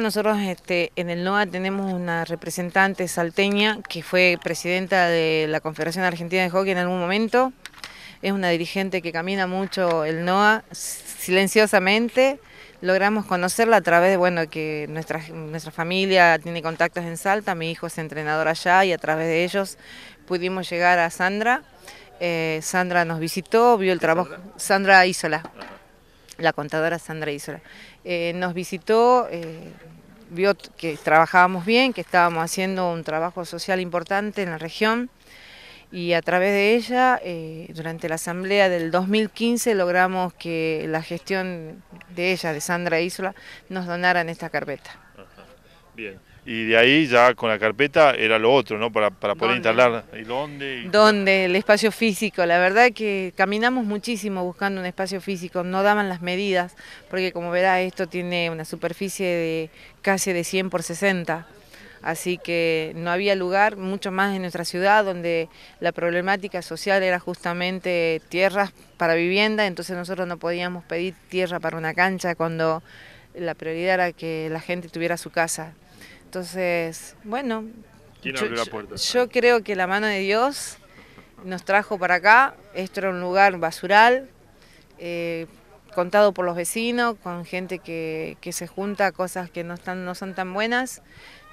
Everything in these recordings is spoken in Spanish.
Nosotros este, en el NOA tenemos una representante salteña que fue presidenta de la Confederación Argentina de Hockey en algún momento. Es una dirigente que camina mucho el NOA silenciosamente. Logramos conocerla a través de bueno, que nuestra, familia tiene contactos en Salta, mi hijo es entrenador allá y a través de ellos pudimos llegar a Sandra. Eh, Sandra nos visitó, vio el trabajo. Sandra Isola la contadora Sandra Isola. Eh, nos visitó, eh, vio que trabajábamos bien, que estábamos haciendo un trabajo social importante en la región y a través de ella, eh, durante la asamblea del 2015, logramos que la gestión de ella, de Sandra Isola, nos donaran esta carpeta. Ajá. Bien y de ahí ya con la carpeta era lo otro, ¿no? Para, poder instalar y dónde. Dónde, el espacio físico. La verdad que caminamos muchísimo buscando un espacio físico, no daban las medidas, porque como verá esto tiene una superficie de casi de 100 por 60. Así que no había lugar, mucho más en nuestra ciudad, donde la problemática social era justamente tierras para vivienda, entonces nosotros no podíamos pedir tierra para una cancha cuando la prioridad era que la gente tuviera su casa. Entonces, bueno, yo, creo que la mano de Dios nos trajo para acá. Esto era un lugar basural, eh, contado por los vecinos, con gente que, se junta a cosas que no, están, no son tan buenas.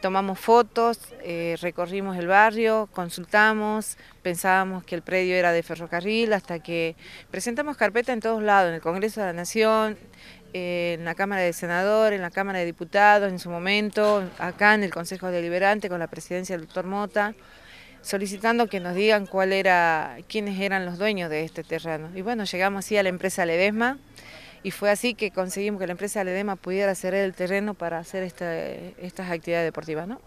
Tomamos fotos, eh, recorrimos el barrio, consultamos, pensábamos que el predio era de ferrocarril, hasta que presentamos carpeta en todos lados, en el Congreso de la Nación, en la Cámara de Senadores, en la Cámara de Diputados en su momento, acá en el Consejo Deliberante con la presidencia del doctor Mota, solicitando que nos digan cuál era, quiénes eran los dueños de este terreno. Y bueno, llegamos así a la empresa Ledesma y fue así que conseguimos que la empresa Ledesma pudiera hacer el terreno para hacer estas actividades deportivas. ¿no?